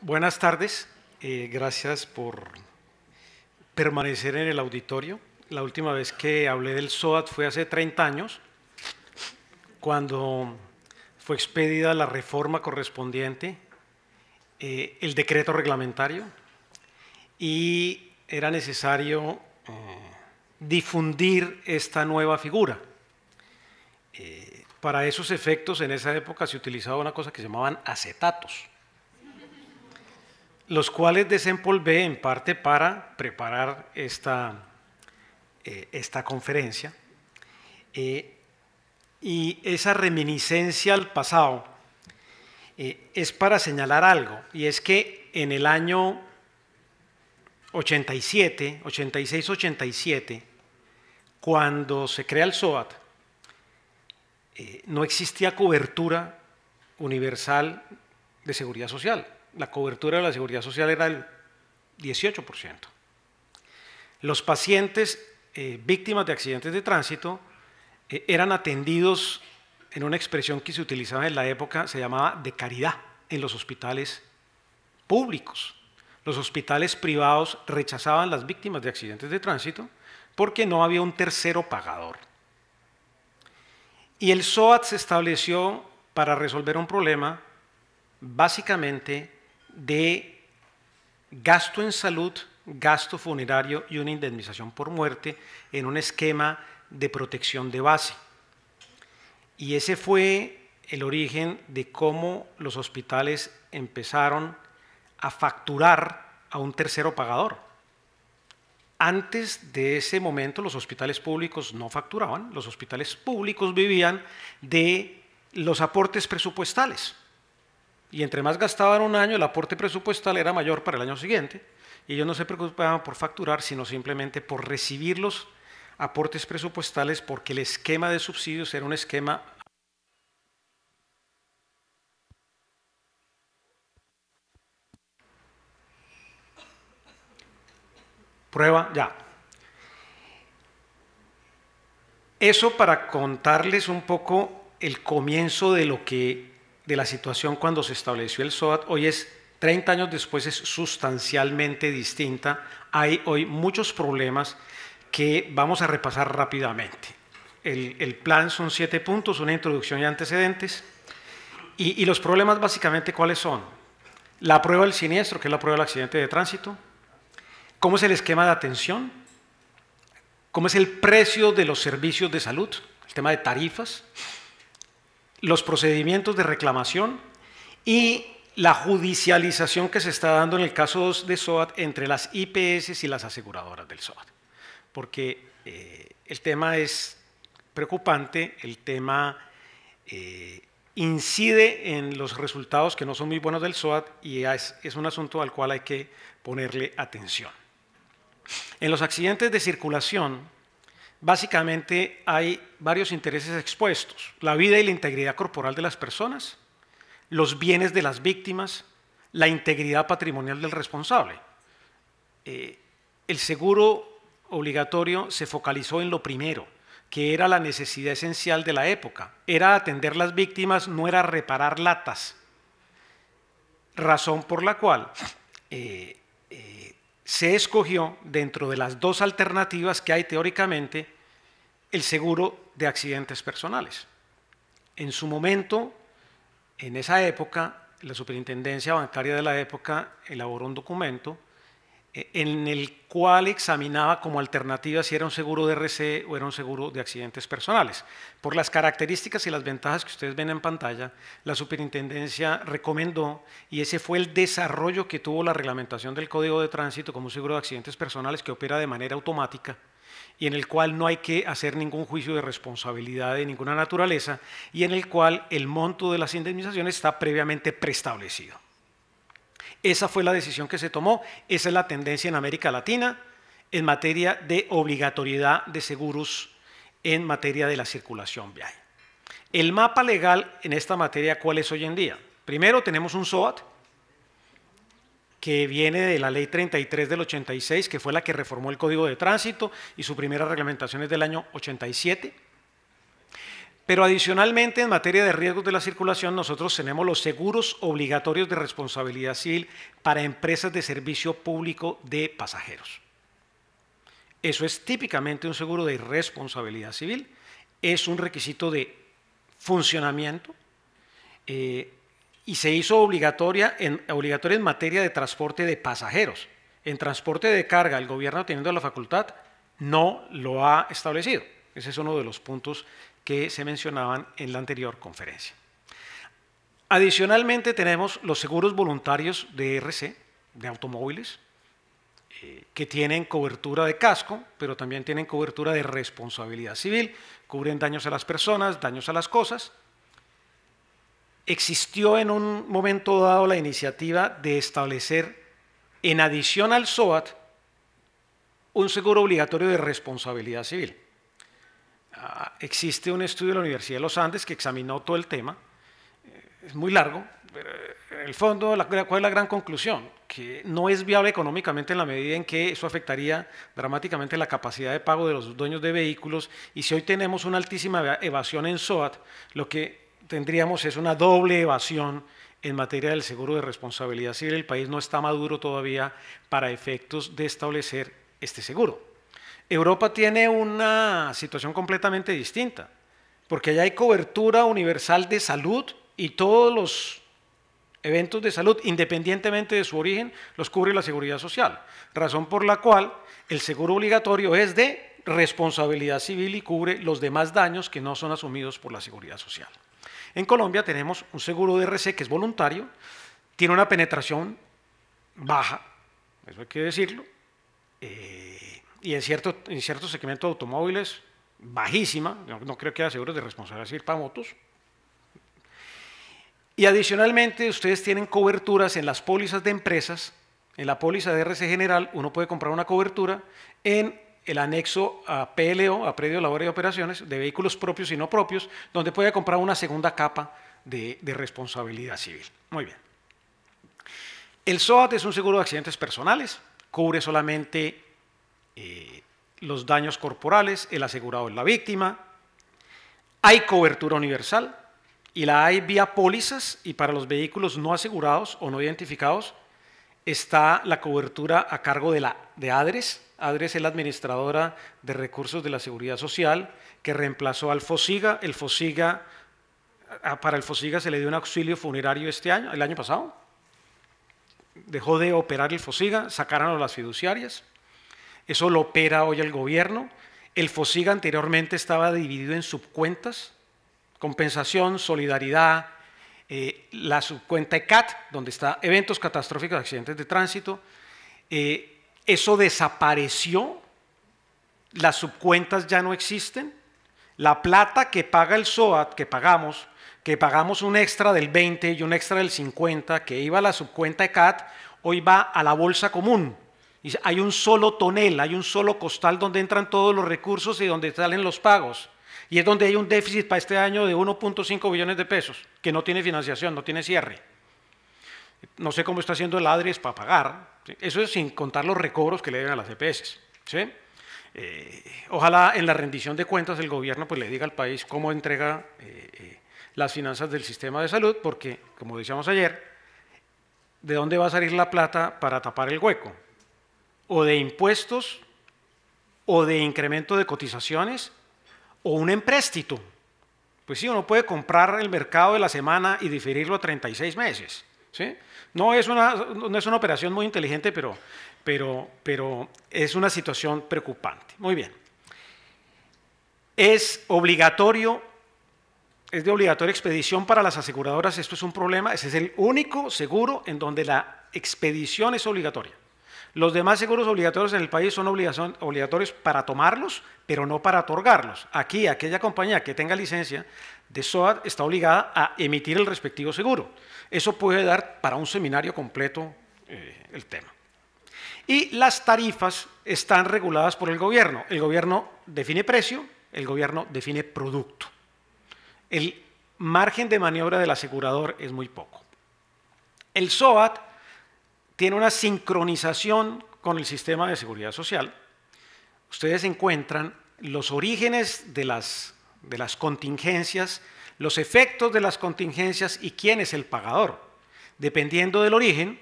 Buenas tardes, eh, gracias por permanecer en el auditorio. La última vez que hablé del SOAT fue hace 30 años, cuando fue expedida la reforma correspondiente, eh, el decreto reglamentario, y era necesario eh, difundir esta nueva figura. para esos efectos, en esa época se utilizaba una cosa que se llamaban acetatos los cuales desempolvé en parte para preparar esta, eh, esta conferencia. Eh, y esa reminiscencia al pasado eh, es para señalar algo, y es que en el año 87, 86-87, cuando se crea el SOAT, no existía cobertura universal de seguridad social la cobertura de la seguridad social era del 18%. Los pacientes eh, víctimas de accidentes de tránsito eh, eran atendidos en una expresión que se utilizaba en la época, se llamaba de caridad, en los hospitales públicos. Los hospitales privados rechazaban las víctimas de accidentes de tránsito porque no había un tercero pagador. Y el SOAT se estableció para resolver un problema básicamente de gasto en salud, gasto funerario y una indemnización por muerte en un esquema de protección de base. Y ese fue el origen de cómo los hospitales empezaron a facturar a un tercero pagador. Antes de ese momento los hospitales públicos no facturaban, los hospitales públicos vivían de los aportes presupuestales. Y entre más gastaban un año, el aporte presupuestal era mayor para el año siguiente. Y ellos no se preocupaban por facturar, sino simplemente por recibir los aportes presupuestales porque el esquema de subsidios era un esquema Prueba ya. Eso para contarles un poco el comienzo de lo que de la situación cuando se estableció el SOAT hoy es 30 años después es sustancialmente distinta. Hay hoy muchos problemas que vamos a repasar rápidamente. El, plan son siete puntos, una introducción y antecedentes. Y, y, los problemas básicamente cuáles son? La prueba del siniestro, que es la prueba del accidente de tránsito. ¿Cómo es el esquema de atención? ¿Cómo es el precio de los servicios de salud? El tema de tarifas los procedimientos de reclamación y la judicialización que se está dando en el caso de SOAT entre las IPS y las aseguradoras del SOAT. Porque eh, el tema es preocupante, el tema eh, incide en los resultados que no son muy buenos del SOAT y es un asunto al cual hay que ponerle atención. En los accidentes de circulación, básicamente hay varios intereses expuestos. La vida y la integridad corporal de las personas, los bienes de las víctimas, la integridad patrimonial del responsable. Eh, el seguro obligatorio se focalizó en lo primero, que era la necesidad esencial de la época. Era atender las víctimas, no era reparar latas. Razón por la cual eh, eh, se escogió dentro de las dos alternativas que hay teóricamente el seguro de accidentes personales. En su momento, en esa época, la Superintendencia Bancaria de la época elaboró un documento e, en el cual examinaba como alternativa si era un seguro de RC o era un seguro de accidentes personales. Por las características y las ventajas que ustedes ven en pantalla, la superintendencia recomendó, y ese fue el desarrollo que tuvo la reglamentación del Código de Tránsito como un seguro de accidentes personales que opera de manera automática y en el cual no hay que hacer ningún juicio de responsabilidad de ninguna naturaleza y en el cual el monto de las indemnizaciones está previamente preestablecido. Esa fue la decisión que se tomó, esa es la tendencia en América Latina en materia de obligatoriedad de seguros en materia de la circulación vial. El mapa legal en esta materia, ¿cuál es hoy en día? Primero tenemos un SOAT que viene de la ley 33 del 86, que fue la que reformó el Código de Tránsito y su primera reglamentación es del año 87. Pero adicionalmente, en materia de riesgos de la circulación, nosotros tenemos los seguros obligatorios de responsabilidad civil para empresas de servicio público de pasajeros. Eso es típicamente un seguro de responsabilidad civil, es un requisito de funcionamiento eh, y se hizo obligatoria obligatoria en materia de transporte de pasajeros. En transporte de carga, el gobierno teniendo la facultad no lo ha establecido. Ese es uno de los puntos que se mencionaban en la anterior conferencia. Adicionalmente tenemos los seguros voluntarios de RC, de automóviles, eh, que tienen cobertura de casco, pero también tienen cobertura de responsabilidad civil, cubren daños a las personas, daños a las cosas. Existió en un momento dado la iniciativa de establecer, en adición al SOAT, un seguro obligatorio de responsabilidad civil. Ah, existe un estudio de la Universidad de los Andes que examinó todo el tema, eh, es muy largo, pero eh, en el fondo, ¿cuál es la gran conclusión? Que no es viable económicamente en la medida en que eso afectaría dramáticamente la capacidad de pago de los dueños de vehículos y si hoy tenemos una altísima evasión en SOAT, lo que tendríamos es una doble evasión en materia del seguro de responsabilidad civil. El país no está maduro todavía para efectos de establecer este seguro. Europa tiene una situación completamente distinta, porque allá hay cobertura universal de salud y todos los eventos de salud, independientemente de su origen, los cubre la seguridad social, razón por la cual el seguro obligatorio es de responsabilidad civil y cubre los demás daños que no son asumidos por la seguridad social. En Colombia tenemos un seguro de que es voluntario, tiene una penetración baja, eso hay que decirlo. Eh, y en cierto, en cierto segmento de automóviles, bajísima, no, creo que haya seguros de responsabilidad civil para motos. Y adicionalmente, ustedes tienen coberturas en las pólizas de empresas, en la póliza de RC General, uno puede comprar una cobertura en el anexo a PLO, a Predio Labor y Operaciones, de vehículos propios y no propios, donde puede comprar una segunda capa de responsabilidad civil. Muy bien. El SOAT es un seguro de accidentes personales, cubre solamente eh, los daños corporales, el asegurado es la víctima, hay cobertura universal y la hay vía pólizas y para los vehículos no asegurados o no identificados está la cobertura a cargo de, la, de ADRES. ADRES es la administradora de recursos de la seguridad social que reemplazó al FOSIGA. El FOSIGA, para el FOSIGA se le dio un auxilio funerario este año, el año pasado. Dejó de operar el FOSIGA, sacaron las fiduciarias. Eso lo opera hoy el gobierno. El FOSIGA anteriormente estaba dividido en subcuentas, compensación, solidaridad, eh, la subcuenta ECAT, donde está eventos catastróficos, accidentes de tránsito. Eh, eso desapareció, las subcuentas ya no existen. La plata que paga el SOAT, que pagamos, que pagamos un extra del 20 y un extra del 50, que iba a la subcuenta ECAT, hoy va a la bolsa común hay un solo tonel, hay un solo costal donde entran todos los recursos y donde salen los pagos. Y es donde hay un déficit para este año de 1.5 billones de pesos, que no tiene financiación, no tiene cierre. No sé cómo está haciendo el ADRIES para pagar. Eso es sin contar los recobros que le deben a las EPS. Eh, ojalá en la rendición de cuentas el gobierno pues, le diga al país cómo entrega eh, eh, las finanzas del sistema de salud, porque, como decíamos ayer, ¿de dónde va a salir la plata para tapar el hueco? o de impuestos o de incremento de cotizaciones o un empréstito. Pues sí, uno puede comprar el mercado de la semana y diferirlo a 36 meses. ¿sí? No, es una, es una operación muy inteligente, pero, pero, pero es una situación preocupante. Muy bien. Es obligatorio, es de obligatoria expedición para las aseguradoras. Esto es un problema. Ese es el único seguro en donde la expedición es obligatoria. Los demás seguros obligatorios en el país son obligatorios para tomarlos, pero no para otorgarlos. Aquí, aquella compañía que tenga licencia de SOAT está obligada a emitir el respectivo seguro. Eso puede dar para un seminario completo eh, el tema. Y las tarifas están reguladas por el gobierno. El gobierno define precio, el gobierno define producto. El margen de maniobra del asegurador es muy poco. El SOAT tiene una sincronización con el sistema de seguridad social, ustedes encuentran los orígenes de las, contingencias, los efectos de las contingencias y quién es el pagador. Dependiendo del origen,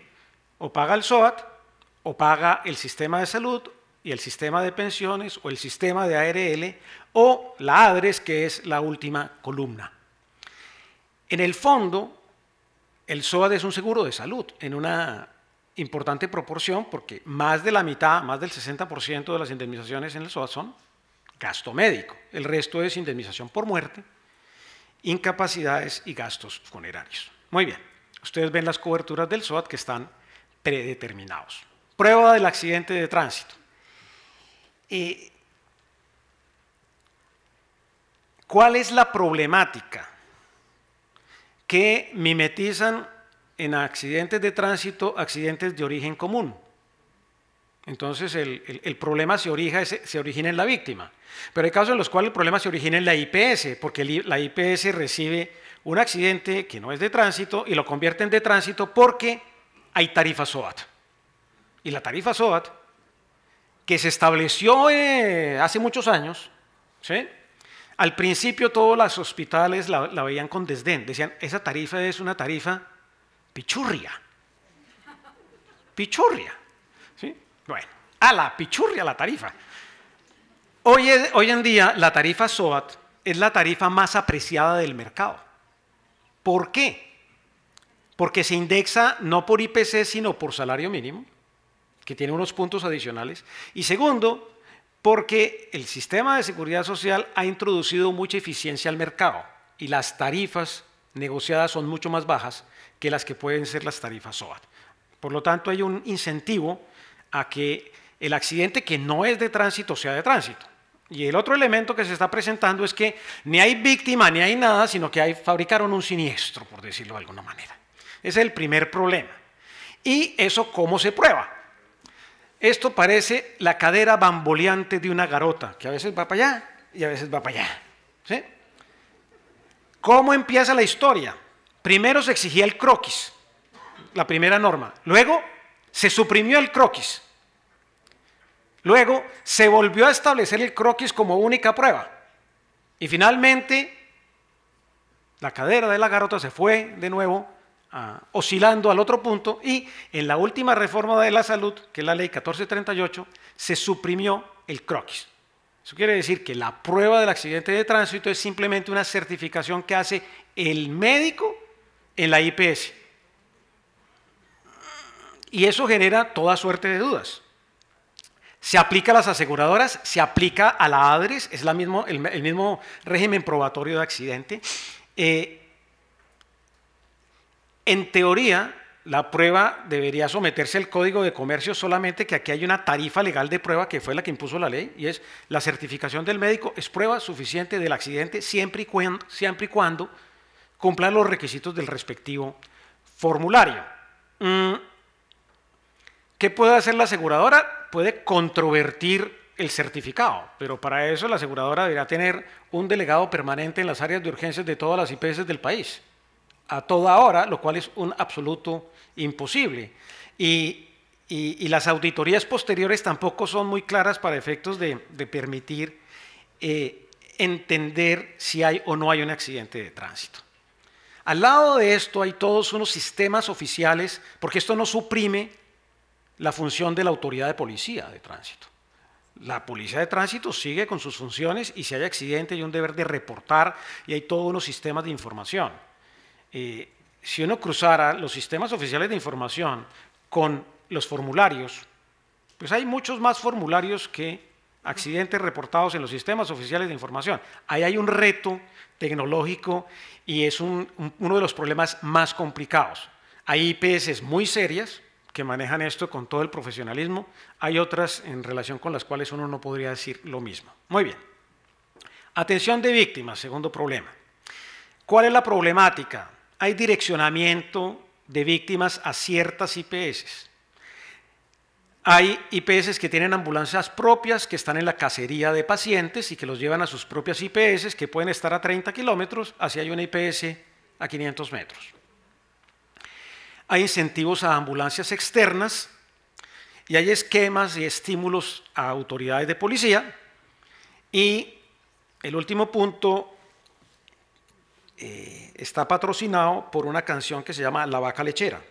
o paga el SOAT, o paga el sistema de salud, y el sistema de pensiones, o el sistema de ARL, o la ADRES, que es la última columna. En el fondo, el SOAT es un seguro de salud en una importante proporción porque más de la mitad, más del 60% de las indemnizaciones en el SOAT son gasto médico. El resto es indemnización por muerte, incapacidades y gastos funerarios. Muy bien, ustedes ven las coberturas del SOAT que están predeterminados. Prueba del accidente de tránsito. Eh, ¿Cuál es la problemática? Que mimetizan en accidentes de tránsito, accidentes de origen común. Entonces el, problema se, se, origina en la víctima. Pero hay casos en los cuales el problema se origina en la IPS, porque la IPS recibe un accidente que no es de tránsito y lo convierte en de tránsito porque hay tarifa SOAT. Y la tarifa SOAT, que se estableció eh, hace muchos años, al principio todos los hospitales la veían con desdén, decían, esa tarifa es una tarifa pichurria. Pichurria. ¿Sí? Bueno, a la pichurria la tarifa. Hoy, hoy en día la tarifa SOAT es la tarifa más apreciada del mercado. ¿Por qué? Porque se indexa no por IPC, sino por salario mínimo, que tiene unos puntos adicionales. Y segundo, porque el sistema de seguridad social ha introducido mucha eficiencia al mercado y las tarifas negociadas son mucho más bajas que las que pueden ser las tarifas SOAT. Por lo tanto, hay un incentivo a que el accidente que no es de tránsito sea de tránsito. Y el otro elemento que se está presentando es que ni hay víctima ni hay nada, sino que hay, fabricaron un siniestro, por decirlo de alguna manera. Ese es el primer problema. ¿Y eso cómo se prueba? Esto parece la cadera bamboleante de una garota, que a veces va para allá y a veces va para allá. ¿sí? ¿Cómo empieza la historia? Primero se exigía el croquis, la primera norma. Luego se suprimió el croquis. Luego se volvió a establecer el croquis como única prueba. Y finalmente la cadera de la garota se fue de nuevo ah, oscilando al otro punto y en la última reforma de la salud, que es la ley 1438, se suprimió el croquis. Eso quiere decir que la prueba del accidente de tránsito es simplemente una certificación que hace el médico en la IPS. Y eso genera toda suerte de dudas. Se aplica a las aseguradoras, se aplica a la ADRES, es el, mismo régimen probatorio de accidente. Eh, en teoría, la prueba debería someterse al Código de Comercio, solamente que aquí hay una tarifa legal de prueba que fue la que impuso la ley, y es la certificación del médico es prueba suficiente del accidente siempre y cuando cumplan los requisitos del respectivo formulario. Mm, ¿Qué puede hacer la aseguradora? Puede controvertir el certificado, pero para eso la aseguradora deberá tener un delegado permanente en las áreas de urgencias de todas las IPS del país, a toda hora, lo cual es un absoluto imposible. Y, las auditorías posteriores tampoco son muy claras para efectos de, permitir eh, entender si hay o no hay un accidente de tránsito. Al lado de esto hay todos unos sistemas oficiales, porque esto no suprime la función de la autoridad de policía de tránsito. La policía de tránsito sigue con sus funciones y si hay accidente hay un deber de reportar y hay todos unos sistemas de información. Eh, si uno cruzara los sistemas oficiales de información con los formularios, pues hay muchos más formularios que accidentes reportados en los sistemas oficiales de información. Ahí hay un reto tecnológico y es uno de los problemas más complicados. Hay IPS muy serias que manejan esto con todo el profesionalismo, hay otras en relación con las cuales uno no podría decir lo mismo. Muy bien. Atención de víctimas, segundo problema. ¿Cuál es la problemática? Hay direccionamiento de víctimas a ciertas IPS. Hay IPS que tienen ambulancias propias, que están en la cacería de pacientes y que los llevan a sus propias IPS, que pueden estar a 30 kilómetros, así hay una IPS a 500 metros. Hay incentivos a ambulancias externas y hay esquemas y estímulos a autoridades de policía. Y el último punto eh, está patrocinado por una canción que se llama La vaca lechera.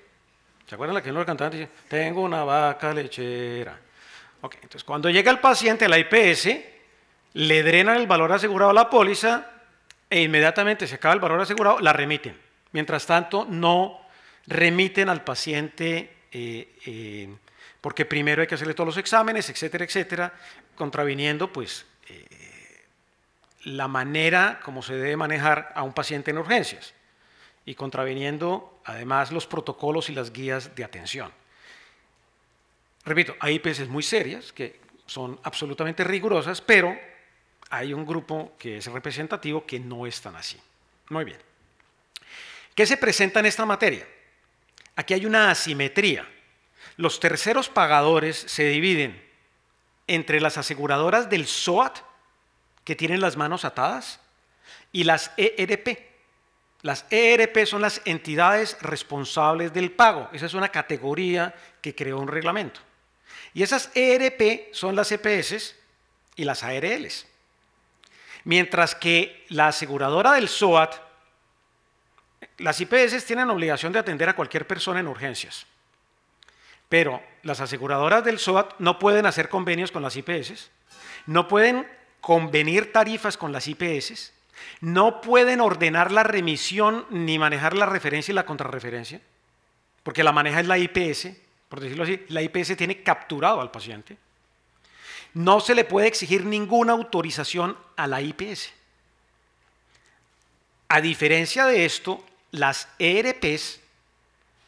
¿Se acuerdan la que el cantante dice, tengo una vaca lechera? Ok, entonces cuando llega el paciente a la IPS, le drenan el valor asegurado a la póliza e inmediatamente se acaba el valor asegurado, la remiten. Mientras tanto, no remiten al paciente eh, eh, porque primero hay que hacerle todos los exámenes, etcétera, etcétera, contraviniendo pues eh, la manera como se debe manejar a un paciente en urgencias y contraviniendo Además, los protocolos y las guías de atención. Repito, hay IPS muy serias que son absolutamente rigurosas, pero hay un grupo que es representativo que no es tan así. Muy bien. ¿Qué se presenta en esta materia? Aquí hay una asimetría. Los terceros pagadores se dividen entre las aseguradoras del SOAT, que tienen las manos atadas, y las ERP, las ERP son las entidades responsables del pago. Esa es una categoría que creó un reglamento. Y esas ERP son las EPS y las ARLs. Mientras que la aseguradora del SOAT, las IPS tienen obligación de atender a cualquier persona en urgencias. Pero las aseguradoras del SOAT no pueden hacer convenios con las IPS, no pueden convenir tarifas con las IPS, no pueden ordenar la remisión ni manejar la referencia y la contrarreferencia, porque la maneja es la IPS, por decirlo así, la IPS tiene capturado al paciente. No se le puede exigir ninguna autorización a la IPS. A diferencia de esto, las ERPs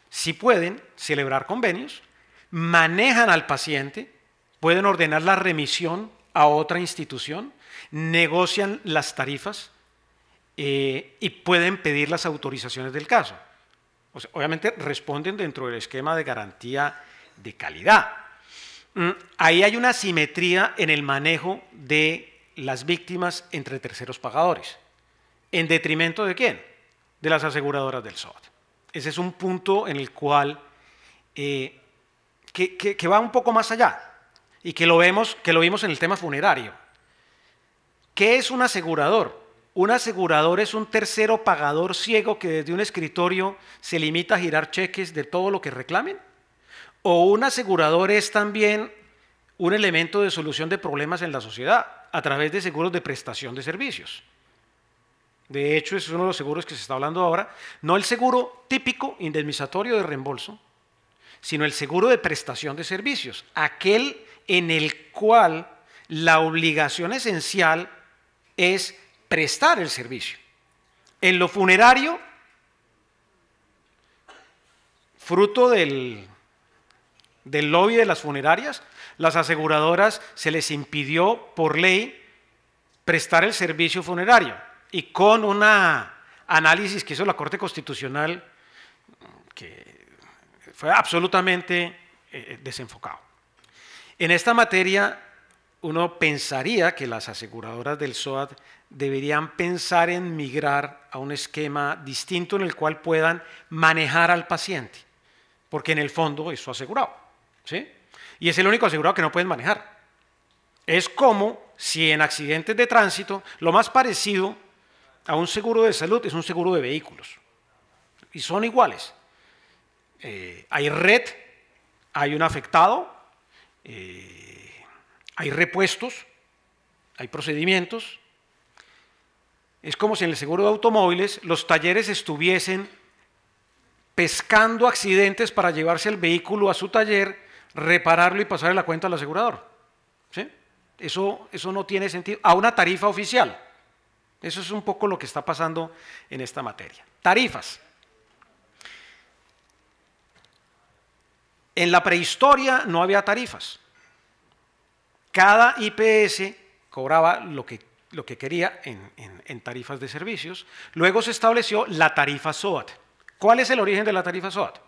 sí pueden celebrar convenios, manejan al paciente, pueden ordenar la remisión a otra institución, negocian las tarifas, eh, y pueden pedir las autorizaciones del caso. obviamente responden dentro del esquema de garantía de calidad. Mm, ahí hay una simetría en el manejo de las víctimas entre terceros pagadores. ¿En detrimento de quién? De las aseguradoras del SOAT. Ese es un punto en el cual eh, que, va un poco más allá y que lo, vemos, que lo vimos en el tema funerario. ¿Qué es un asegurador? Un asegurador es un tercero pagador ciego que desde un escritorio se limita a girar cheques de todo lo que reclamen. O un asegurador es también un elemento de solución de problemas en la sociedad a través de seguros de prestación de servicios. De hecho, es uno de los seguros que se está hablando ahora, no el seguro típico indemnizatorio de reembolso, sino el seguro de prestación de servicios, aquel en el cual la obligación esencial es prestar el servicio. En lo funerario, fruto del, del lobby de las funerarias, las aseguradoras se les impidió por ley prestar el servicio funerario. Y con un análisis que hizo la Corte Constitucional, que fue absolutamente eh, eh, desenfocado. En esta materia, uno pensaría que las aseguradoras del soad deberían pensar en migrar a un esquema distinto en el cual puedan manejar al paciente, porque en el fondo su asegurado, ¿sí? Y es el único asegurado que no pueden manejar. Es como si en accidentes de tránsito lo más parecido a un seguro de salud es un seguro de vehículos. Y son iguales. Eh, hay red, hay un afectado, eh, hay repuestos, hay procedimientos, es como si en el seguro de automóviles los talleres estuviesen pescando accidentes para llevarse el vehículo a su taller, repararlo y pasarle la cuenta al asegurador. Eso, eso no tiene sentido. A una tarifa oficial. Eso es un poco lo que está pasando en esta materia. Tarifas. En la prehistoria no había tarifas. Cada IPS cobraba lo que lo que quería en, tarifas de servicios. Luego se estableció la tarifa SOAT. ¿Cuál es el origen de la tarifa SOAT?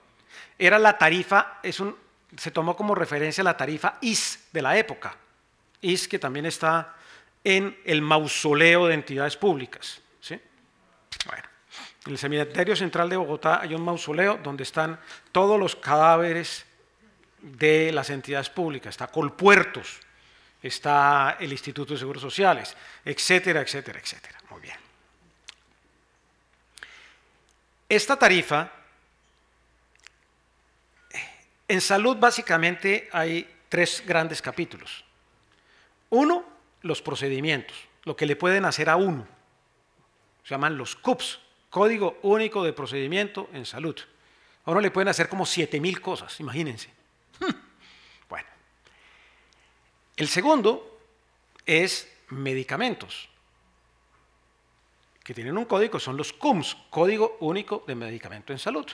Era la tarifa, es un, se tomó como referencia la tarifa IS de la época. IS que también está en el mausoleo de entidades públicas. ¿sí? Bueno, en el Cementerio Central de Bogotá hay un mausoleo donde están todos los cadáveres de las entidades públicas, está Colpuertos, está el Instituto de Seguros Sociales, etcétera, etcétera, etcétera. Muy bien. Esta tarifa, en salud básicamente hay tres grandes capítulos. Uno, los procedimientos, lo que le pueden hacer a uno. Se llaman los CUPS, Código Único de Procedimiento en Salud. A uno le pueden hacer como 7.000 cosas, imagínense. El segundo es medicamentos, que tienen un código, son los CUMS, Código Único de Medicamento en Salud.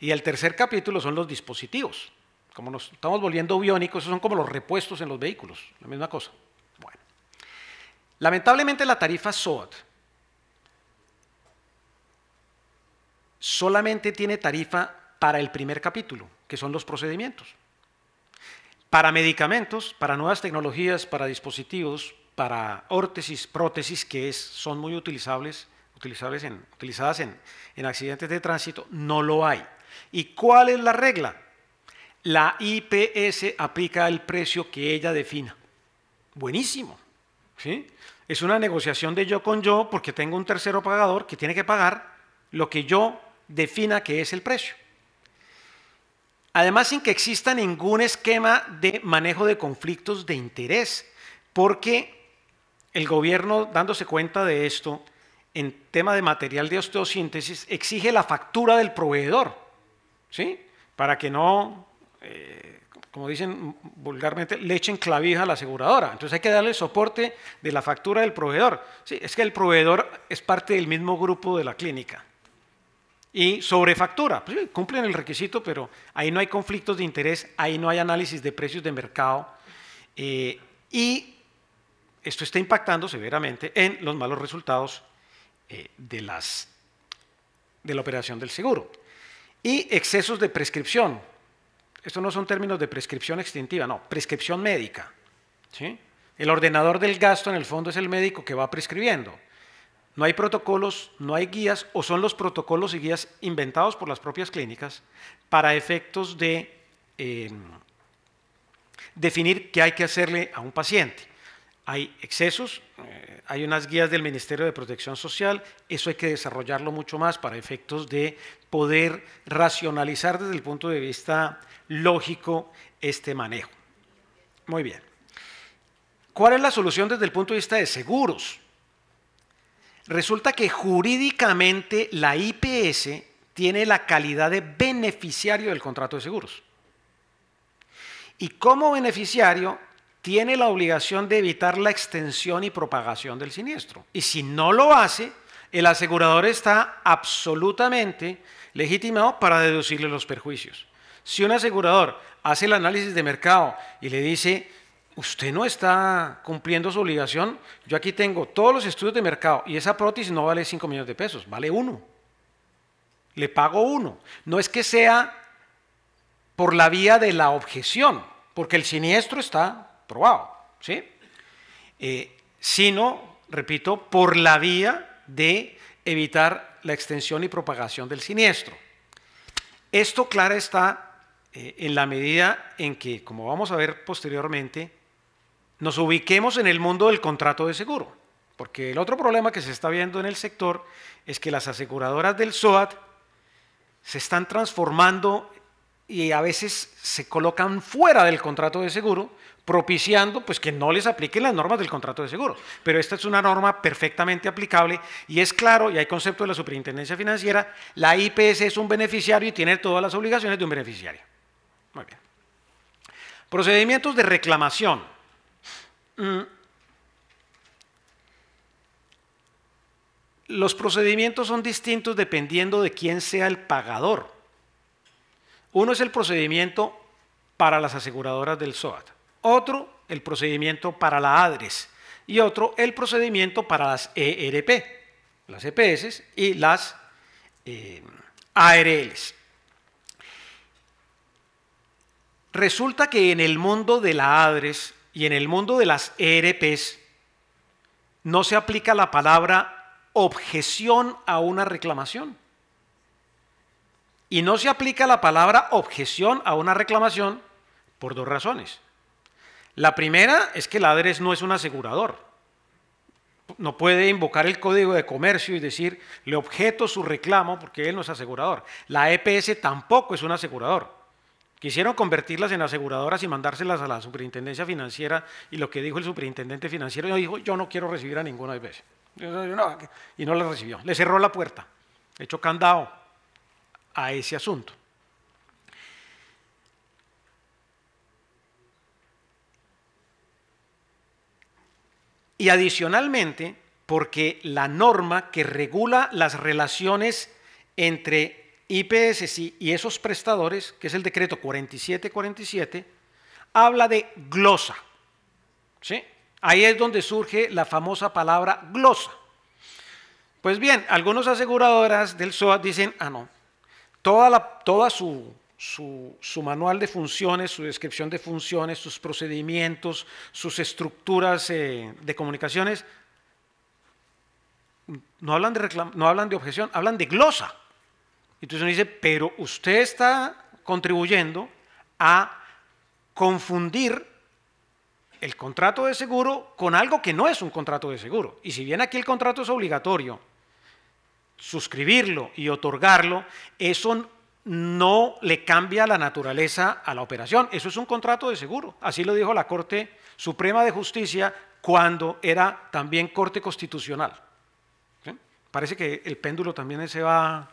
Y el tercer capítulo son los dispositivos. Como nos estamos volviendo biónicos, esos son como los repuestos en los vehículos, la misma cosa. Bueno. Lamentablemente la tarifa SOAT solamente tiene tarifa para el primer capítulo, que son los procedimientos para medicamentos, para nuevas tecnologías, para dispositivos, para órtesis, prótesis, que son muy utilizables, utilizables en, utilizadas en, accidentes de tránsito, no lo hay. ¿Y cuál es la regla? La IPS aplica el precio que ella defina. Buenísimo. Es una negociación de yo con yo porque tengo un tercero pagador que tiene que pagar lo que yo defina que es el precio. Además, sin que exista ningún esquema de manejo de conflictos de interés, porque el gobierno, dándose cuenta de esto, en tema de material de osteosíntesis, exige la factura del proveedor, ¿sí? Para que no, eh, como dicen vulgarmente, le echen clavija a la aseguradora. Entonces hay que darle soporte de la factura del proveedor. Sí, es que el proveedor es parte del mismo grupo de la clínica y sobrefactura. Pues, cumplen el requisito, pero ahí no hay conflictos de interés, ahí no hay análisis de precios de mercado. Eh, y esto está impactando severamente en los malos resultados eh, de, la operación del seguro. Y excesos de prescripción. Estos no son términos de prescripción extintiva, no, prescripción médica. El ordenador del gasto en el fondo es el médico que va prescribiendo. No hay protocolos, no hay guías, o son los protocolos y guías inventados por las propias clínicas para efectos de em, definir qué hay que hacerle a un paciente. Hay excesos, eh, hay unas guías del Ministerio de Protección Social, eso hay que desarrollarlo mucho más para efectos de poder racionalizar desde el punto de vista lógico este manejo. Muy bien. ¿Cuál es la solución desde el punto de vista de seguros? Resulta que jurídicamente la IPS tiene la calidad de beneficiario del contrato de seguros. Y como beneficiario tiene la obligación de evitar la extensión y propagación del siniestro. Y si no lo hace, el asegurador está absolutamente legitimado para deducirle los perjuicios. Si un asegurador hace el análisis de mercado y le dice, usted no está cumpliendo su obligación. Yo aquí tengo todos los estudios de mercado y esa prótesis no vale 5 millones de pesos, vale uno. Le pago uno. No es que sea por la vía de la objeción, porque el siniestro está probado, ¿sí? Eh, sino, repito, por la vía de evitar la extensión y propagación del siniestro. Esto, claro está, eh, en la medida en que, como vamos a ver posteriormente, nos ubiquemos en el mundo del contrato de seguro. Porque el otro problema que se está viendo en el sector es que las aseguradoras del SOAT se están transformando y a veces se colocan fuera del contrato de seguro, propiciando pues que no les apliquen las normas del contrato de seguro. Pero esta es una norma perfectamente aplicable y es claro, y hay concepto de la superintendencia financiera, la IPS es un beneficiario y tiene todas las obligaciones de un beneficiario. Muy bien. Procedimientos de reclamación. Mm. los procedimientos son distintos dependiendo de quién sea el pagador. Uno es el procedimiento para las aseguradoras del SOAT, otro el procedimiento para la ADRES y otro el procedimiento para las ERP, las EPS y las eh, ARLs. Resulta que en el mundo de la ADRES y en el mundo de las ERPs no se aplica la palabra objeción a una reclamación. Y no se aplica la palabra objeción a una reclamación por dos razones. La primera es que el ADRES no es un asegurador. No puede invocar el código de comercio y decir, le objeto su reclamo porque él no es asegurador. La EPS tampoco es un asegurador. Quisieron convertirlas en aseguradoras y mandárselas a la superintendencia financiera y lo que dijo el superintendente financiero, dijo, yo no quiero recibir a ninguna de veces. Y no las recibió. Le cerró la puerta, echó candado a ese asunto. Y adicionalmente, porque la norma que regula las relaciones entre IPSC y esos prestadores, que es el decreto 4747, habla de glosa. ¿sí? Ahí es donde surge la famosa palabra glosa. Pues bien, algunas aseguradoras del SOA dicen, ah, no, toda, su, manual de funciones, su descripción de funciones, sus procedimientos, sus estructuras eh, de comunicaciones, no hablan de, no hablan de objeción, hablan de glosa. Entonces uno dice, pero usted está contribuyendo a confundir el contrato de seguro con algo que no es un contrato de seguro. Y si bien aquí el contrato es obligatorio, suscribirlo y otorgarlo, eso no le cambia la naturaleza a la operación. Eso es un contrato de seguro. Así lo dijo la Corte Suprema de Justicia cuando era también Corte Constitucional. Parece que el péndulo también se va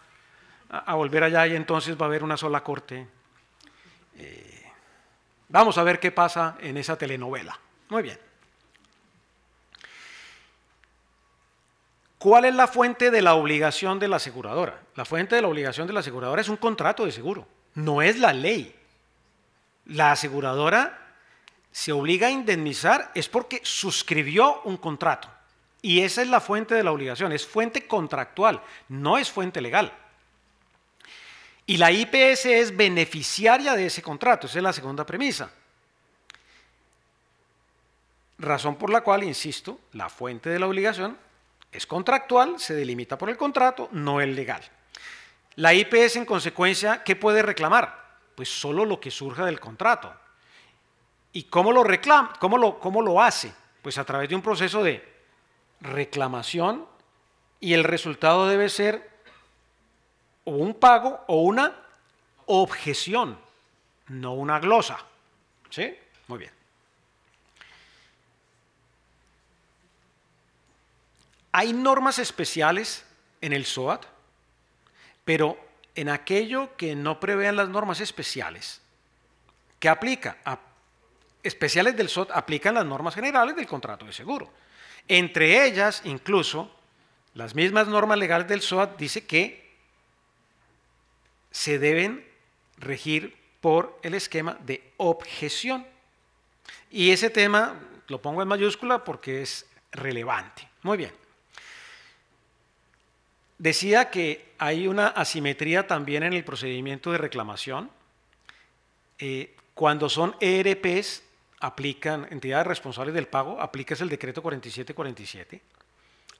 a, volver allá y entonces va a haber una sola corte. Eh, vamos a ver qué pasa en esa telenovela. Muy bien. ¿Cuál es la fuente de la obligación de la aseguradora? La fuente de la obligación de la aseguradora es un contrato de seguro, no es la ley. La aseguradora se obliga a indemnizar es porque suscribió un contrato. Y esa es la fuente de la obligación, es fuente contractual, no es fuente legal. Y la IPS es beneficiaria de ese contrato, esa es la segunda premisa. Razón por la cual, insisto, la fuente de la obligación es contractual, se delimita por el contrato, no el legal. La IPS, en consecuencia, ¿qué puede reclamar? Pues solo lo que surja del contrato. ¿Y cómo lo reclama? cómo lo hace? Pues a través de un proceso de reclamación y el resultado debe ser o un pago o una objeción, no una glosa. ¿Sí? Muy bien. Hay normas especiales en el SOAT, pero en aquello que no prevean las normas especiales, ¿qué aplica? especiales del SOAT aplican las normas generales del contrato de seguro. Entre ellas, incluso, las mismas normas legales del SOAT dice que se deben regir por el esquema de objeción. Y ese tema lo pongo en mayúscula porque es relevante. Muy bien. Decía que hay una asimetría también en el procedimiento de reclamación. Eh, cuando son ERPs, aplican, entidades responsables del pago, aplicas el decreto 4747.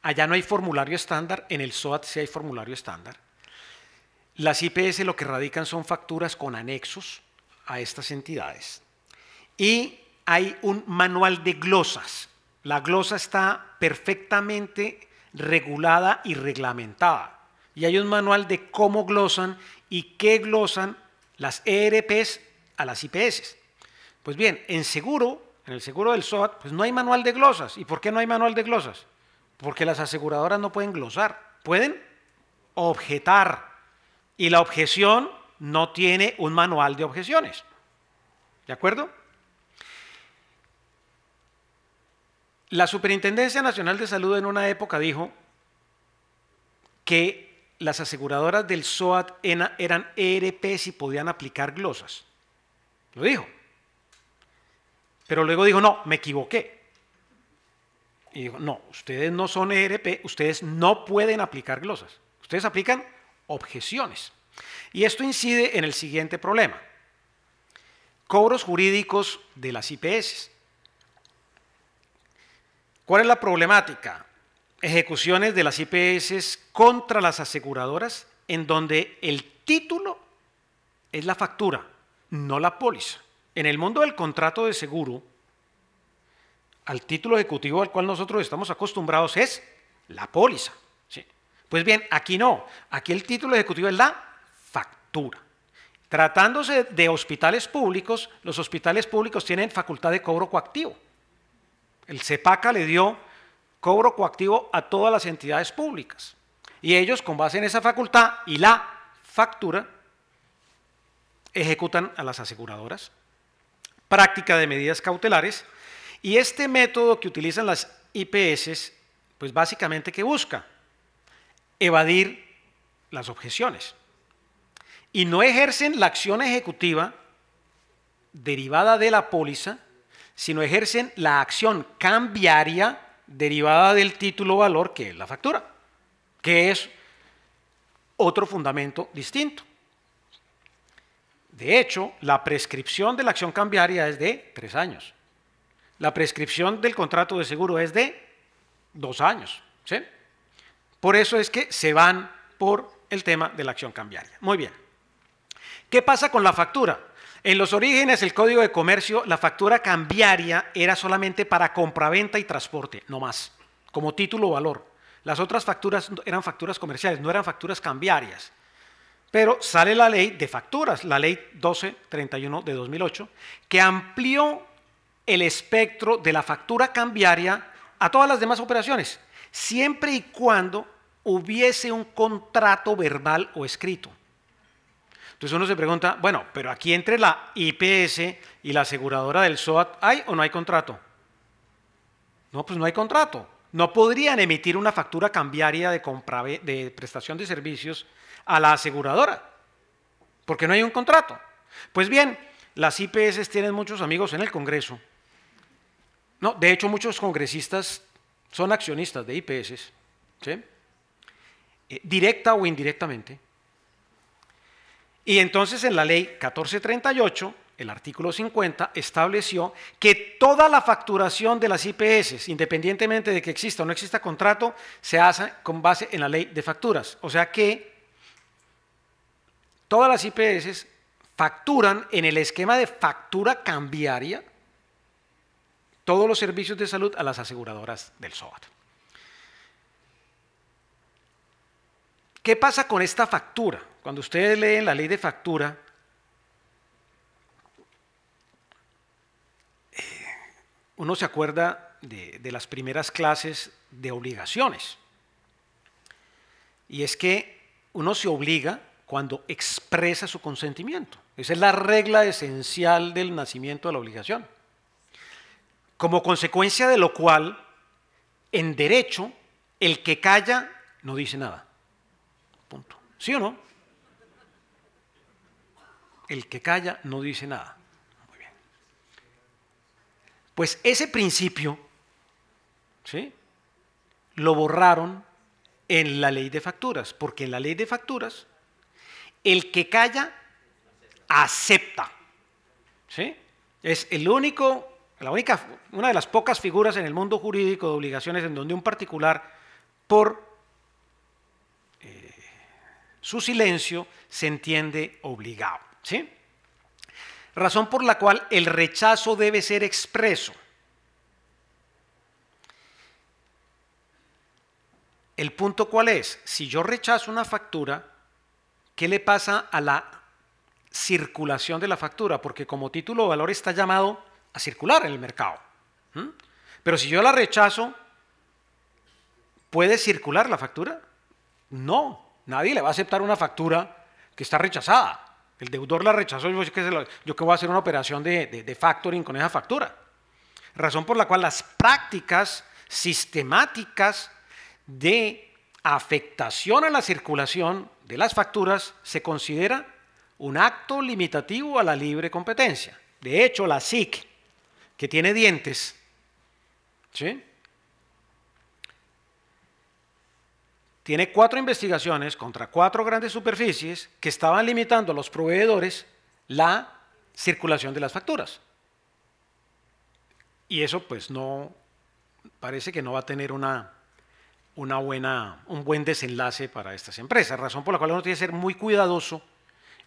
Allá no hay formulario estándar, en el SOAT sí hay formulario estándar. Las IPS lo que radican son facturas con anexos a estas entidades. Y hay un manual de glosas. La glosa está perfectamente regulada y reglamentada. Y hay un manual de cómo glosan y qué glosan las ERPs a las IPS. Pues bien, en seguro, en el seguro del SOAT, pues no hay manual de glosas. ¿Y por qué no hay manual de glosas? Porque las aseguradoras no pueden glosar. Pueden objetar y la objeción no tiene un manual de objeciones. ¿De acuerdo? La Superintendencia Nacional de Salud en una época dijo que las aseguradoras del SOAT eran ERP si podían aplicar glosas. Lo dijo. Pero luego dijo, no, me equivoqué. Y dijo, no, ustedes no son ERP, ustedes no pueden aplicar glosas. Ustedes aplican objeciones. Y esto incide en el siguiente problema. Cobros jurídicos de las IPS. ¿Cuál es la problemática? Ejecuciones de las IPS contra las aseguradoras en donde el título es la factura, no la póliza. En el mundo del contrato de seguro, al título ejecutivo al cual nosotros estamos acostumbrados es la póliza. Pues bien, aquí no. Aquí el título ejecutivo es la factura. Tratándose de hospitales públicos, los hospitales públicos tienen facultad de cobro coactivo. El CEPACA le dio cobro coactivo a todas las entidades públicas. Y ellos, con base en esa facultad y la factura, ejecutan a las aseguradoras. Práctica de medidas cautelares. Y este método que utilizan las IPS, pues básicamente, ¿qué busca? evadir las objeciones y no ejercen la acción ejecutiva derivada de la póliza, sino ejercen la acción cambiaria derivada del título valor que es la factura, que es otro fundamento distinto. De hecho, la prescripción de la acción cambiaria es de tres años. La prescripción del contrato de seguro es de dos años. ¿sí? Por eso es que se van por el tema de la acción cambiaria. Muy bien. ¿Qué pasa con la factura? En los orígenes el Código de Comercio, la factura cambiaria era solamente para compraventa y transporte, no más, como título o valor. Las otras facturas eran facturas comerciales, no eran facturas cambiarias. Pero sale la ley de facturas, la ley 1231 de 2008, que amplió el espectro de la factura cambiaria a todas las demás operaciones siempre y cuando hubiese un contrato verbal o escrito. Entonces uno se pregunta, bueno, pero aquí entre la IPS y la aseguradora del SOAT, ¿hay o no hay contrato? No, pues no hay contrato. No podrían emitir una factura cambiaria de, compra, de prestación de servicios a la aseguradora, porque no hay un contrato. Pues bien, las IPS tienen muchos amigos en el Congreso. No, de hecho, muchos congresistas son accionistas de IPS, ¿sí? Eh, directa o indirectamente. Y entonces en la ley 1438, el artículo 50, estableció que toda la facturación de las IPS, independientemente de que exista o no exista contrato, se hace con base en la ley de facturas. O sea que todas las IPS facturan en el esquema de factura cambiaria todos los servicios de salud a las aseguradoras del SOAT. ¿Qué pasa con esta factura? Cuando ustedes leen la ley de factura, eh, uno se acuerda de, de, las primeras clases de obligaciones. Y es que uno se obliga cuando expresa su consentimiento. Esa es la regla esencial del nacimiento de la obligación como consecuencia de lo cual, en derecho, el que calla no dice nada. Punto. ¿Sí o no? El que calla no dice nada. Muy bien. Pues ese principio, ¿sí? Lo borraron en la ley de facturas, porque en la ley de facturas, el que calla acepta. ¿Sí? Es el único única, una de las pocas figuras en el mundo jurídico de obligaciones en donde un particular, por eh, su silencio, se entiende obligado. ¿sí? Razón por la cual el rechazo debe ser expreso. El punto cuál es, si yo rechazo una factura, ¿qué le pasa a la circulación de la factura? Porque como título o valor está llamado a circular en el mercado. Pero si yo la rechazo, ¿puede circular la factura? No, nadie le va a aceptar una factura que está rechazada. El deudor la rechazó, yo que, yo que voy a hacer una operación de, factoring con esa factura. Razón por la cual las prácticas sistemáticas de afectación a la circulación de las facturas se considera un acto limitativo a la libre competencia. De hecho, la SIC que tiene dientes. ¿Sí? Tiene cuatro investigaciones contra cuatro grandes superficies que estaban limitando a los proveedores la circulación de las facturas. Y eso pues no, parece que no va a tener una, buena, un buen desenlace para estas empresas, razón por la cual uno tiene que ser muy cuidadoso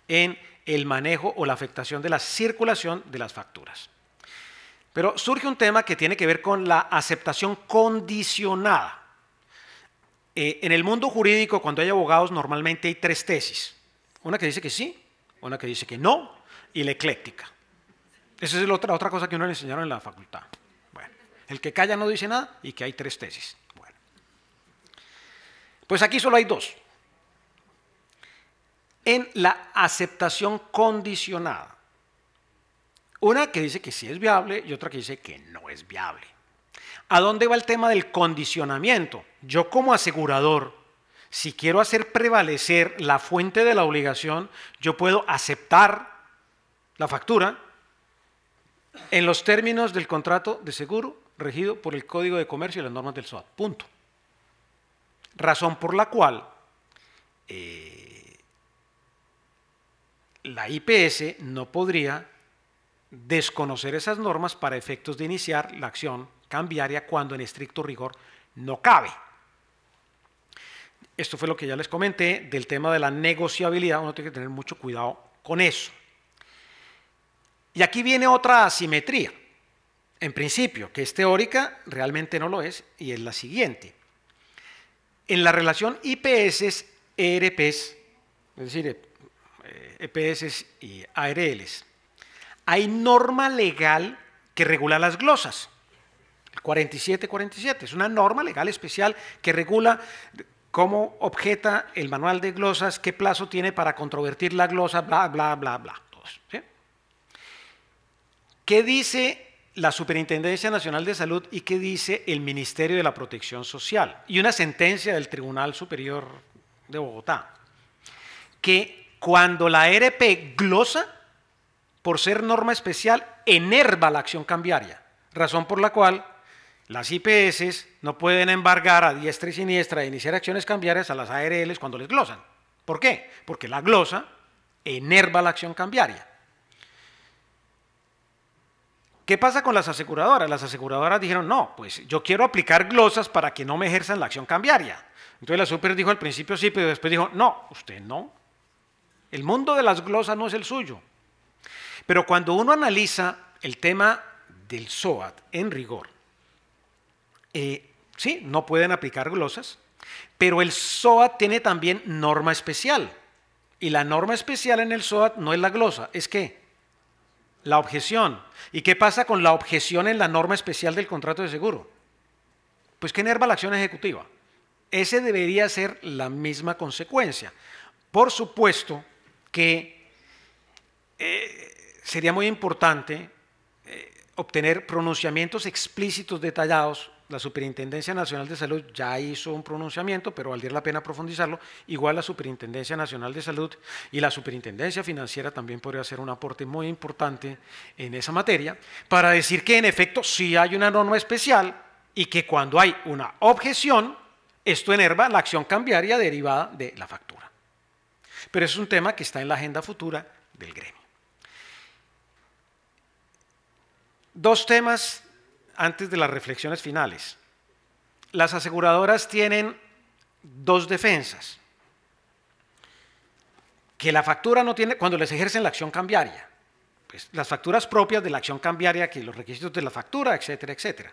en el manejo o la afectación de la circulación de las facturas. Pero surge un tema que tiene que ver con la aceptación condicionada. Eh, en el mundo jurídico, cuando hay abogados, normalmente hay tres tesis. Una que dice que sí, una que dice que no y la ecléctica. Esa es la otra, otra cosa que uno le enseñaron en la facultad. el que calla no dice nada y que hay tres tesis. Pues aquí solo hay dos. En la aceptación condicionada. Una que dice que sí es viable y otra que dice que no es viable. ¿A dónde va el tema del condicionamiento? Yo como asegurador, si quiero hacer prevalecer la fuente de la obligación, yo puedo aceptar la factura en los términos del contrato de seguro regido por el Código de Comercio y las normas del SOAT. Punto. Razón por la cual eh, la IPS no podría desconocer esas normas para efectos de iniciar la acción cambiaria cuando en estricto rigor no cabe. Esto fue lo que ya les comenté del tema de la negociabilidad. Uno tiene que tener mucho cuidado con eso. Y aquí viene otra asimetría, en principio, que es teórica, realmente no lo es, y es la siguiente. En la relación IPS-ERPs, e es decir, EPS y ARLs, hay norma legal que regula las glosas. El 4747 es una norma legal especial que regula cómo objeta el manual de glosas, qué plazo tiene para controvertir la glosa, bla, bla, bla, bla. ¿Qué dice la Superintendencia Nacional de Salud y qué dice el Ministerio de la Protección Social? Y una sentencia del Tribunal Superior de Bogotá, que cuando la RP glosa, por ser norma especial, enerva la acción cambiaria, razón por la cual las IPS no pueden embargar a diestra y siniestra e iniciar acciones cambiarias a las ARLs cuando les glosan. ¿Por qué? Porque la glosa enerva la acción cambiaria. ¿Qué pasa con las aseguradoras? Las aseguradoras dijeron, no, pues yo quiero aplicar glosas para que no me ejerzan la acción cambiaria. Entonces la super dijo al principio sí, pero después dijo, no, usted no. El mundo de las glosas no es el suyo. Pero cuando uno analiza el tema del SOAT en rigor, eh, sí, no pueden aplicar glosas, pero el SOAT tiene también norma especial. Y la norma especial en el SOAT no es la glosa, es qué? La objeción. ¿Y qué pasa con la objeción en la norma especial del contrato de seguro? Pues que enerva la acción ejecutiva. Ese debería ser la misma consecuencia. Por supuesto que eh, sería muy importante eh, obtener pronunciamientos explícitos, detallados. La Superintendencia Nacional de Salud ya hizo un pronunciamiento, pero valdría la pena profundizarlo. Igual la Superintendencia Nacional de Salud y la Superintendencia Financiera también podría hacer un aporte muy importante en esa materia para decir que en efecto sí hay una norma especial y que cuando hay una objeción, esto enerva la acción cambiaria derivada de la factura. Pero es un tema que está en la agenda futura del gremio. Dos temas antes de las reflexiones finales. Las aseguradoras tienen dos defensas. Que la factura no tiene, cuando les ejercen la acción cambiaria, pues las facturas propias de la acción cambiaria, que los requisitos de la factura, etcétera, etcétera.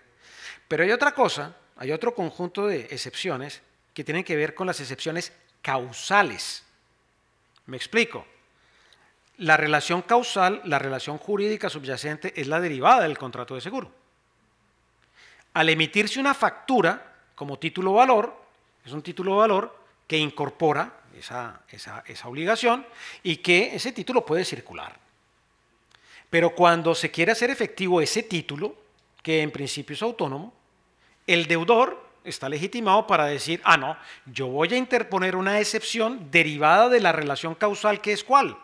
Pero hay otra cosa, hay otro conjunto de excepciones que tienen que ver con las excepciones causales. Me explico. La relación causal, la relación jurídica subyacente es la derivada del contrato de seguro. Al emitirse una factura como título valor, es un título valor que incorpora esa, esa obligación y que ese título puede circular. Pero cuando se quiere hacer efectivo ese título, que en principio es autónomo, el deudor está legitimado para decir, ah, no, yo voy a interponer una excepción derivada de la relación causal que es cuál,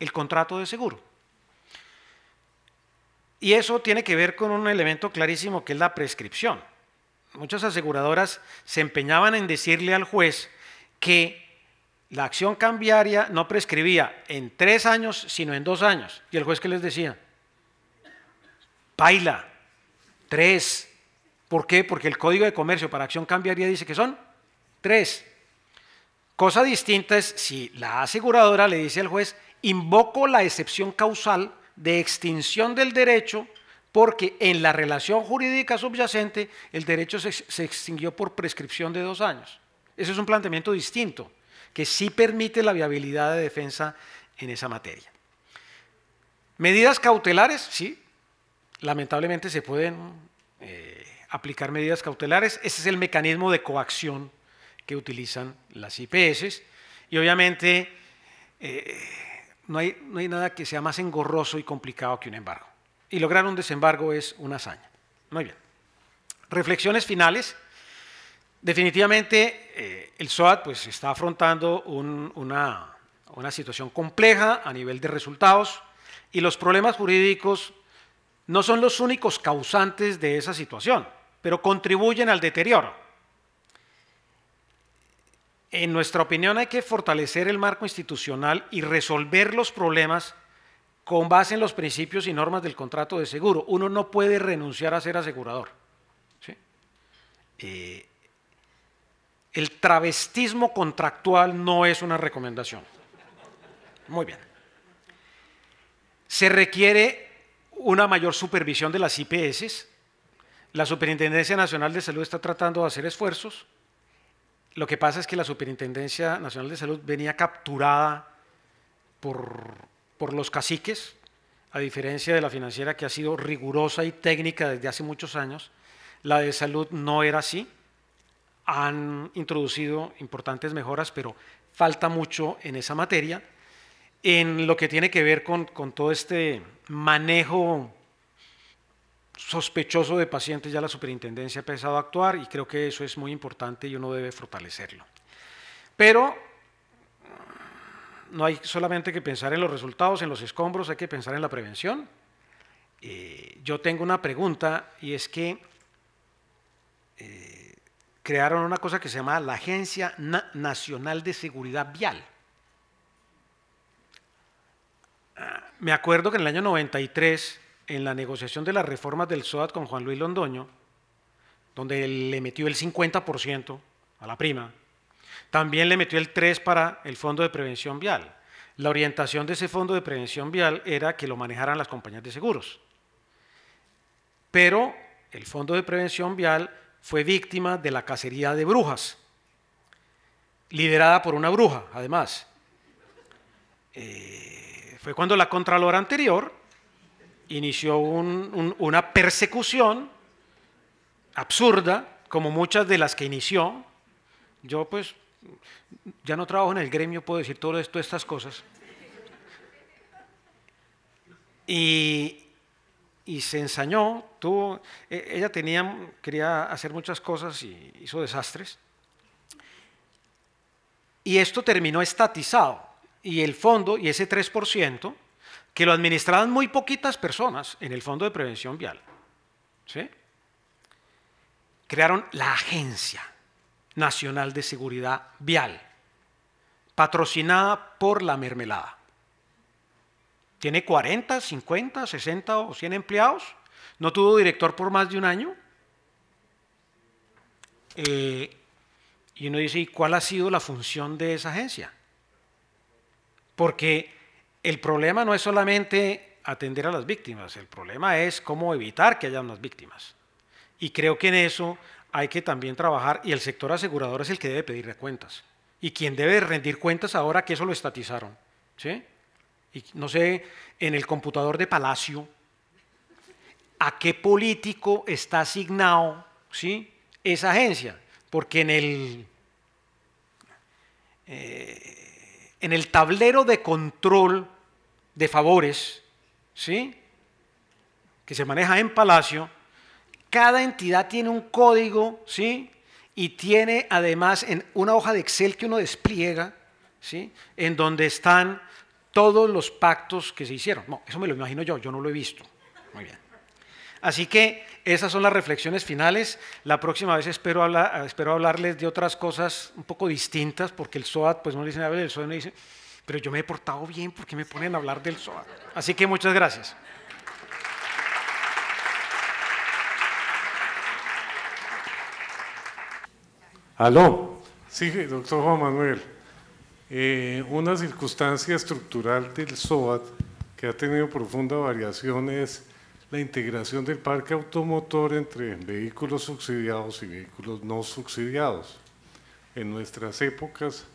el contrato de seguro. Y eso tiene que ver con un elemento clarísimo que es la prescripción. Muchas aseguradoras se empeñaban en decirle al juez que la acción cambiaria no prescribía en tres años, sino en dos años. ¿Y el juez qué les decía? Paila, tres. ¿Por qué? Porque el Código de Comercio para acción cambiaria dice que son tres. Cosa distinta es si la aseguradora le dice al juez invoco la excepción causal de extinción del derecho porque en la relación jurídica subyacente el derecho se, extinguió por prescripción de dos años. Ese es un planteamiento distinto que sí permite la viabilidad de defensa en esa materia. Medidas cautelares, sí, lamentablemente se pueden eh, aplicar medidas cautelares. Ese es el mecanismo de coacción que utilizan las IPS. Y obviamente eh, no hay, nada que sea más engorroso y complicado que un embargo. Y lograr un desembargo es una hazaña. Muy bien. Reflexiones finales. Definitivamente, eh, el SOAT pues, está afrontando una situación compleja a nivel de resultados y los problemas jurídicos no son los únicos causantes de esa situación, pero contribuyen al deterioro. En nuestra opinión hay que fortalecer el marco institucional y resolver los problemas con base en los principios y normas del contrato de seguro. Uno no puede renunciar a ser asegurador. Eh, el travestismo contractual no es una recomendación. Muy bien. Se requiere una mayor supervisión de las IPS. La Superintendencia Nacional de Salud está tratando de hacer esfuerzos. Lo que pasa es que la Superintendencia Nacional de Salud venía capturada por, los caciques, a diferencia de la financiera que ha sido rigurosa y técnica desde hace muchos años. La de salud no era así. Han introducido importantes mejoras, pero falta mucho en esa materia. En lo que tiene que ver con todo este manejo sospechoso de pacientes ya la superintendencia ha empezado a actuar y creo que eso es muy importante y uno debe fortalecerlo. Pero mm, no hay solamente que pensar en los resultados, en los escombros, hay que pensar en la prevención. Eh, yo tengo una pregunta y es que eh, crearon una cosa que se llama la Agencia Nacional de Seguridad Vial. Ah, me acuerdo que en el año 93 en la negociación de las reformas del SOAT con Juan Luis Londoño, donde le metió el 50% a la prima, también le metió el 3 para el Fondo de Prevención Vial. La orientación de ese Fondo de Prevención Vial era que lo manejaran las compañías de seguros. Pero el Fondo de Prevención Vial fue víctima de la cacería de brujas, liderada por una bruja, además. Eh, fue cuando la Contralora anterior inició una persecución absurda, como muchas de las que inició. Yo pues ya no trabajo en el gremio, puedo decir todo esto, estas cosas. Y, y se ensañó, tuvo, e, ella tenía, quería hacer muchas cosas y hizo desastres. Y esto terminó estatizado. Y el fondo, y ese 3%, que lo administraban muy poquitas personas en el Fondo de Prevención Vial. Crearon la Agencia Nacional de Seguridad Vial, patrocinada por la mermelada. Tiene 40, 50, 60 o 100 empleados. No tuvo director por más de un año. Eh, y uno dice, ¿y cuál ha sido la función de esa agencia? Porque el problema no es solamente atender a las víctimas, el problema es cómo evitar que haya unas víctimas. Y creo que en eso hay que también trabajar y el sector asegurador es el que debe pedir cuentas. Y quien debe rendir cuentas ahora que eso lo estatizaron. ¿sí? Y no sé, en el computador de Palacio, ¿a qué político está asignado ¿sí? esa agencia? Porque en eh, en el tablero de control de favores, ¿sí? que se maneja en Palacio, cada entidad tiene un código, ¿sí? y tiene además en una hoja de Excel que uno despliega, ¿sí? en donde están todos los pactos que se hicieron. No, eso me lo imagino yo, yo no lo he visto. Muy bien. Así que esas son las reflexiones finales. La próxima vez espero, hablarles de otras cosas un poco distintas, porque el SOAT, pues no le dicen, a el SOAD no dice, pero yo me he portado bien porque me ponen a hablar del SOAT? Así que muchas gracias. Aló. Sí, doctor Juan Manuel. Eh, una circunstancia estructural del SOAT que ha tenido profunda variación es la integración del parque automotor entre vehículos subsidiados y vehículos no subsidiados. En nuestras épocas,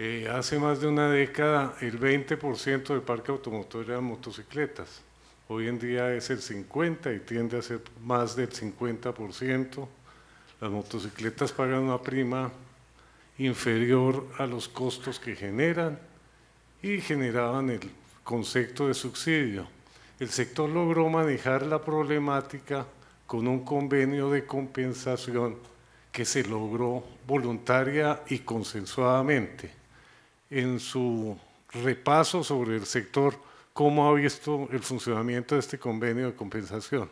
eh, hace más de una década el 20% del parque automotor eran motocicletas. Hoy en día es el 50% y tiende a ser más del 50%. Las motocicletas pagan una prima inferior a los costos que generan y generaban el concepto de subsidio. El sector logró manejar la problemática con un convenio de compensación que se logró voluntaria y consensuadamente en su repaso sobre el sector cómo ha visto el funcionamiento de este convenio de compensación.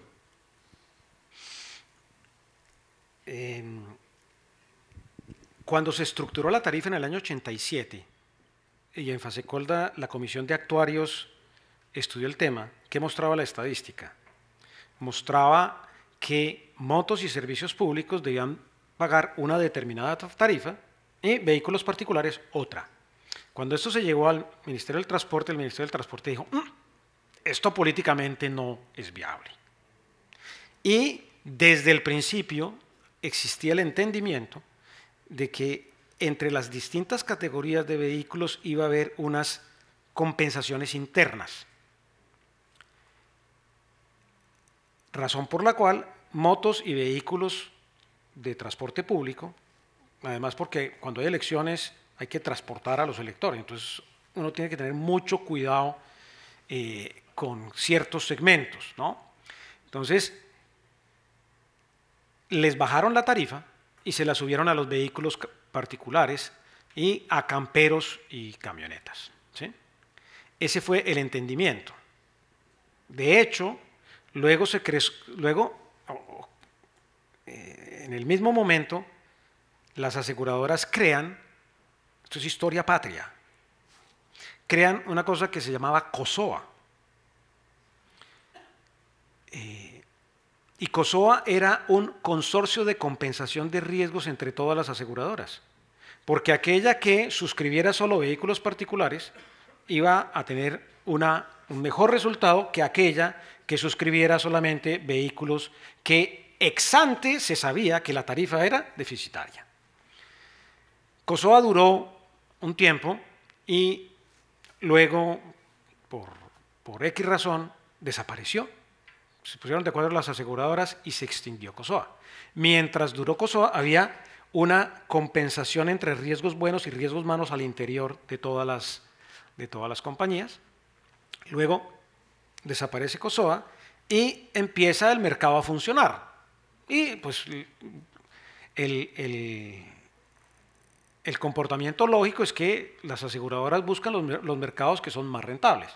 Em, cuando se estructuró la tarifa en el año 87 y en Fasecolda la Comisión de Actuarios estudió el tema, ¿qué mostraba la estadística? Mostraba que motos y servicios públicos debían pagar una determinada tarifa y vehículos particulares otra. Cuando esto se llegó al Ministerio del Transporte, el Ministerio del Transporte dijo, mm, esto políticamente no es viable. Y desde el principio existía el entendimiento de que entre las distintas categorías de vehículos iba a haber unas compensaciones internas. Razón por la cual motos y vehículos de transporte público, además porque cuando hay elecciones hay que transportar a los electores. Entonces uno tiene que tener mucho cuidado eh, con ciertos segmentos, ¿no? Entonces, les bajaron la tarifa y se la subieron a los vehículos particulares y a camperos y camionetas. Ese fue el entendimiento. De hecho, luego, se luego eh, en el mismo momento, las aseguradoras crean esto es historia patria. Crean una cosa que se llamaba COSOA. Eh, y COSOA era un consorcio de compensación de riesgos entre todas las aseguradoras. Porque aquella que suscribiera solo vehículos particulares iba a tener una, un mejor resultado que aquella que suscribiera solamente vehículos que ex ante se sabía que la tarifa era deficitaria. COSOA duró un tiempo y luego, por, X razón, desapareció. Se pusieron de acuerdo las aseguradoras y se extinguió COSOA. Mientras duró COSOA, había una compensación entre riesgos buenos y riesgos malos al interior de todas las, de todas las compañías. Luego desaparece COSOA y empieza el mercado a funcionar. Y pues el, el comportamiento lógico es que las aseguradoras buscan los, mercados que son más rentables.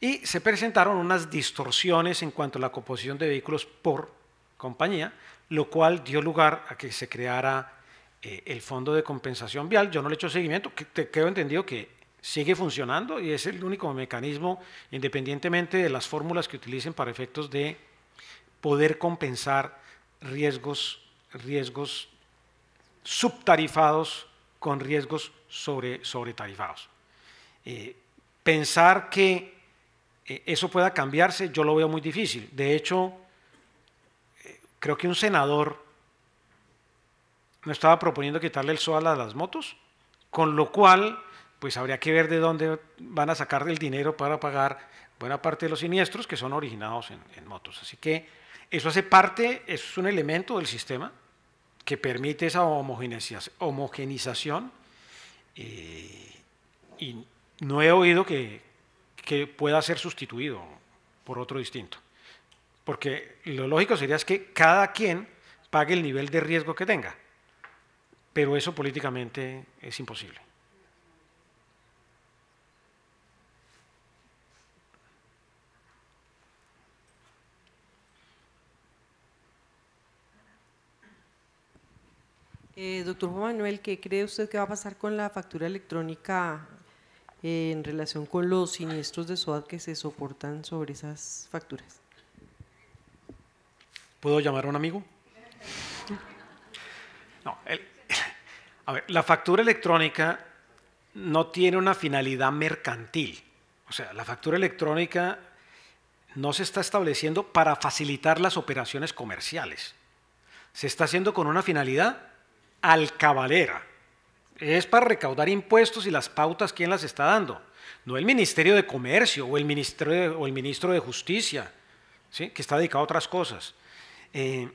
Y se presentaron unas distorsiones en cuanto a la composición de vehículos por compañía, lo cual dio lugar a que se creara eh, el Fondo de Compensación Vial. Yo no le he hecho seguimiento, que te quedo entendido que sigue funcionando y es el único mecanismo, independientemente de las fórmulas que utilicen para efectos de poder compensar riesgos, riesgos subtarifados con riesgos sobre, sobretarifados. Eh, pensar que eh, eso pueda cambiarse, yo lo veo muy difícil. De hecho, eh, creo que un senador no estaba proponiendo quitarle el sol a las motos, con lo cual, pues habría que ver de dónde van a sacar el dinero para pagar buena parte de los siniestros que son originados en, en motos. Así que eso hace parte, eso es un elemento del sistema que permite esa homogenización eh, y no he oído que, que, pueda ser sustituido por otro distinto. Porque lo lógico sería es que cada quien pague el nivel de riesgo que tenga, pero eso políticamente es imposible. Eh, doctor Juan Manuel, ¿qué cree usted que va a pasar con la factura electrónica eh, en relación con los siniestros de SOAD que se soportan sobre esas facturas? ¿Puedo llamar a un amigo? No, a ver, la factura electrónica no tiene una finalidad mercantil. O sea, la factura electrónica no se está estableciendo para facilitar las operaciones comerciales. Se está haciendo con una finalidad al cabalera, Es para recaudar impuestos y las pautas quién las está dando. No el Ministerio de Comercio o el, ministro de, o el de Justicia, ¿sí? que está dedicado a otras cosas, eh,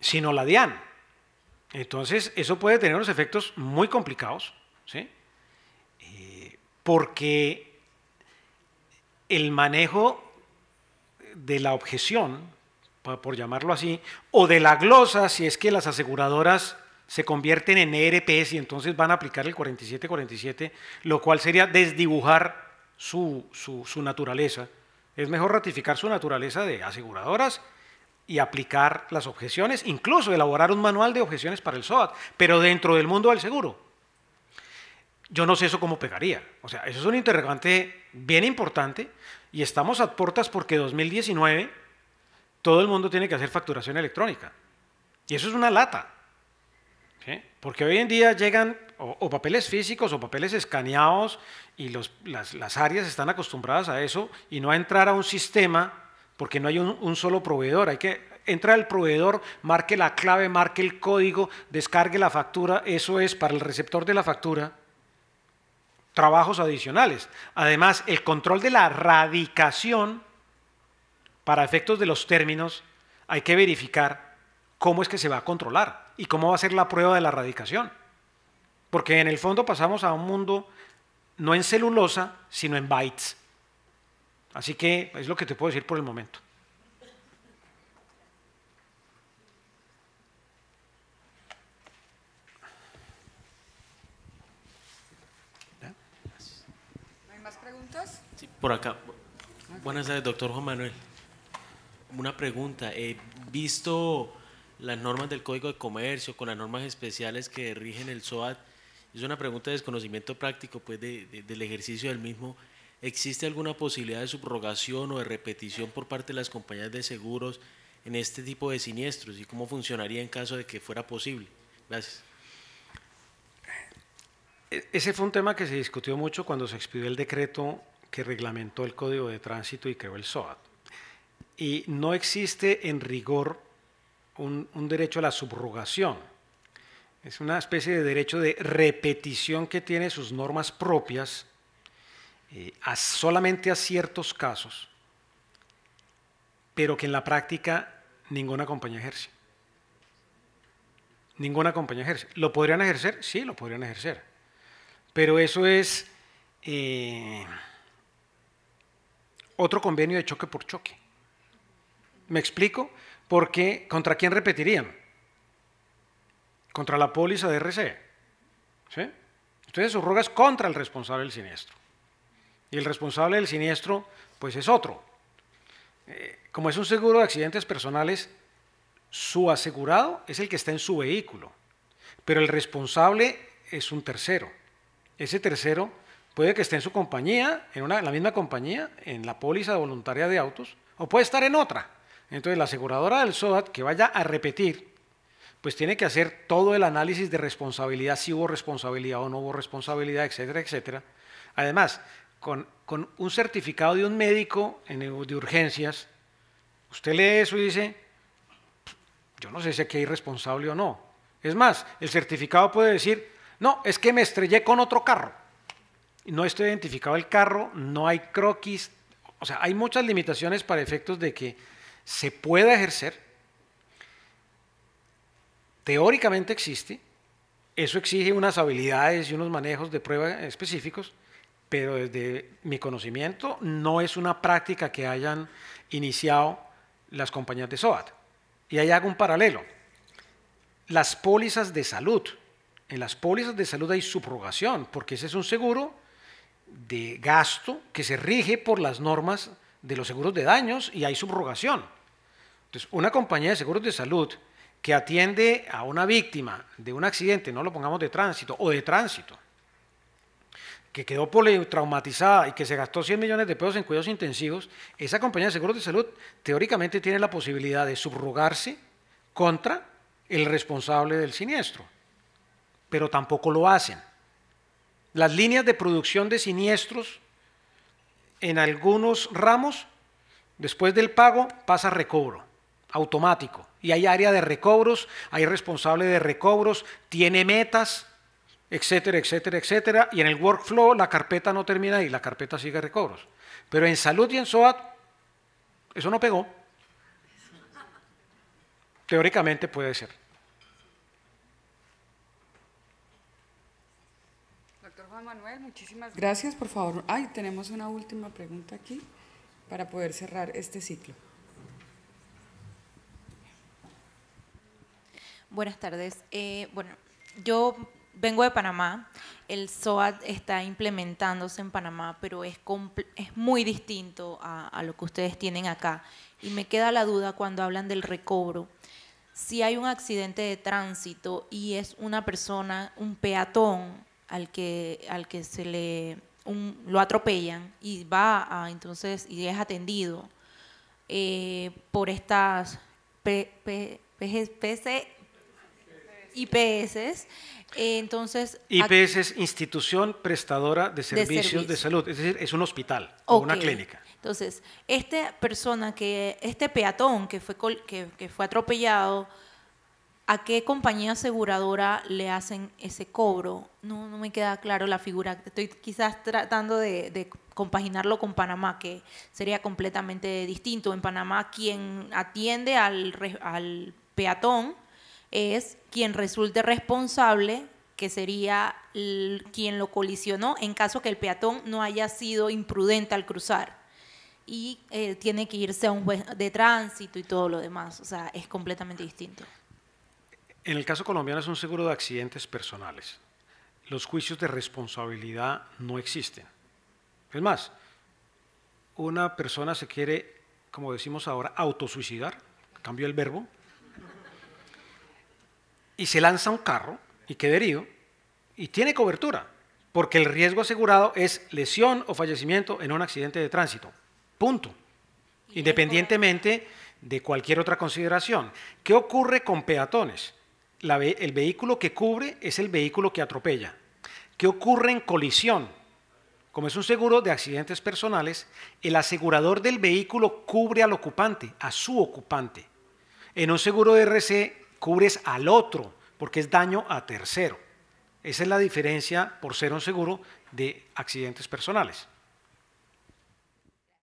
sino la DIAN. Entonces, eso puede tener unos efectos muy complicados, ¿sí? Eh, porque el manejo de la objeción, por llamarlo así, o de la glosa, si es que las aseguradoras se convierten en ERPs y entonces van a aplicar el 4747, lo cual sería desdibujar su, naturaleza. Es mejor ratificar su naturaleza de aseguradoras y aplicar las objeciones, incluso elaborar un manual de objeciones para el SOAT, pero dentro del mundo del seguro. Yo no sé eso cómo pegaría. O sea, eso es un interrogante bien importante y estamos a puertas porque 2019 todo el mundo tiene que hacer facturación electrónica. Y eso es una lata. Porque hoy en día llegan o, papeles físicos o papeles escaneados y las, áreas están acostumbradas a eso y no a entrar a un sistema porque no hay un, un solo proveedor. Hay que entrar al proveedor, marque la clave, marque el código, descargue la factura. Eso es para el receptor de la factura trabajos adicionales. Además, el control de la radicación para efectos de los términos hay que verificar cómo es que se va a controlar y cómo va a ser la prueba de la radicación. Porque en el fondo pasamos a un mundo no en celulosa, sino en bytes. Así que es lo que te puedo decir por el momento. ¿No hay más preguntas? Sí, por acá. Buenas tardes, doctor Juan Manuel. Una pregunta. He eh, visto las normas del Código de Comercio, con las normas especiales que rigen el SOAT. Es una pregunta de desconocimiento práctico pues, del ejercicio del mismo. ¿Existe alguna posibilidad de subrogación o de repetición por parte de las compañías de seguros en este tipo de siniestros y cómo funcionaría en caso de que fuera posible? Gracias. E, ese fue un tema que se discutió mucho cuando se expidió el decreto que reglamentó el Código de Tránsito y creó el SOAT. Y no existe en rigor un, derecho a la subrogación. Es una especie de derecho de repetición que tiene sus normas propias eh, solamente a ciertos casos, pero que en la práctica ninguna compañía ejerce. Ninguna compañía ejerce. ¿Lo podrían ejercer? Sí, lo podrían ejercer. Pero eso es eh, otro convenio de choque por choque. ¿Me explico? Porque ¿contra quién repetirían? Contra la póliza de RC. ¿sí? Entonces su ruga es contra el responsable del siniestro. Y el responsable del siniestro, pues es otro. Eh, como es un seguro de accidentes personales, su asegurado es el que está en su vehículo, pero el responsable es un tercero. Ese tercero puede que esté en su compañía, en, una, en la misma compañía, en la póliza voluntaria de autos, o puede estar en otra. Entonces la aseguradora del SOAT que vaya a repetir, pues tiene que hacer todo el análisis de responsabilidad, si hubo responsabilidad o no hubo responsabilidad, etcétera, etcétera. Además, con, con un certificado de un médico en de urgencias, usted lee eso y dice, yo no sé si aquí hay responsable o no. Es más, el certificado puede decir, no, es que me estrellé con otro carro. No estoy identificado el carro, no hay croquis, o sea, hay muchas limitaciones para efectos de que se puede ejercer, teóricamente existe, eso exige unas habilidades y unos manejos de prueba específicos, pero desde mi conocimiento no es una práctica que hayan iniciado las compañías de SOAT. Y ahí hago un paralelo. Las pólizas de salud. En las pólizas de salud hay subrogación, porque ese es un seguro de gasto que se rige por las normas de los seguros de daños y hay subrogación. Entonces, una compañía de seguros de salud que atiende a una víctima de un accidente, no lo pongamos de tránsito, o de tránsito, que quedó traumatizada y que se gastó 100 millones de pesos en cuidados intensivos, esa compañía de seguros de salud teóricamente tiene la posibilidad de subrogarse contra el responsable del siniestro, pero tampoco lo hacen. Las líneas de producción de siniestros en algunos ramos, después del pago, pasa recobro automático. Y hay área de recobros, hay responsable de recobros, tiene metas, etcétera, etcétera, etcétera. Y en el workflow la carpeta no termina ahí, la carpeta sigue recobros. Pero en salud y en SOAT, eso no pegó. Teóricamente puede ser. Doctor Juan Manuel, muchísimas gracias. Por favor, ay, tenemos una última pregunta aquí para poder cerrar este ciclo. Buenas tardes. Eh, bueno, yo vengo de Panamá. El SOAT está implementándose en Panamá, pero es, es muy distinto a, lo que ustedes tienen acá. Y me queda la duda cuando hablan del recobro. Si hay un accidente de tránsito y es una persona, un peatón, al que, al que se le lo atropellan y va a, entonces y es atendido eh, por estas PSE, IPS. Entonces, IPS es institución prestadora de servicios de, salud, es decir, es un hospital o una clínica. Entonces, esta persona que, este peatón que fue, que, fue atropellado, ¿a qué compañía aseguradora le hacen ese cobro? No, me queda claro la figura. Estoy quizás tratando de, compaginarlo con Panamá, que sería completamente distinto. En Panamá, quien atiende al, al peatón es quien resulte responsable, que sería quien lo colisionó en caso que el peatón no haya sido imprudente al cruzar. Y eh, tiene que irse a un juez de tránsito y todo lo demás. O sea, es completamente distinto. En el caso colombiano es un seguro de accidentes personales. Los juicios de responsabilidad no existen. Es más, una persona se quiere, como decimos ahora, autosuicidar, cambio el verbo, y se lanza un carro y queda herido y tiene cobertura, porque el riesgo asegurado es lesión o fallecimiento en un accidente de tránsito. Punto. Independientemente de cualquier otra consideración. ¿Qué ocurre con peatones? el vehículo que cubre es el vehículo que atropella. ¿Qué ocurre en colisión? Como es un seguro de accidentes personales, el asegurador del vehículo cubre al ocupante, a su ocupante. En un seguro de RC cubres al otro, porque es daño a tercero. Esa es la diferencia, por ser un seguro, de accidentes personales.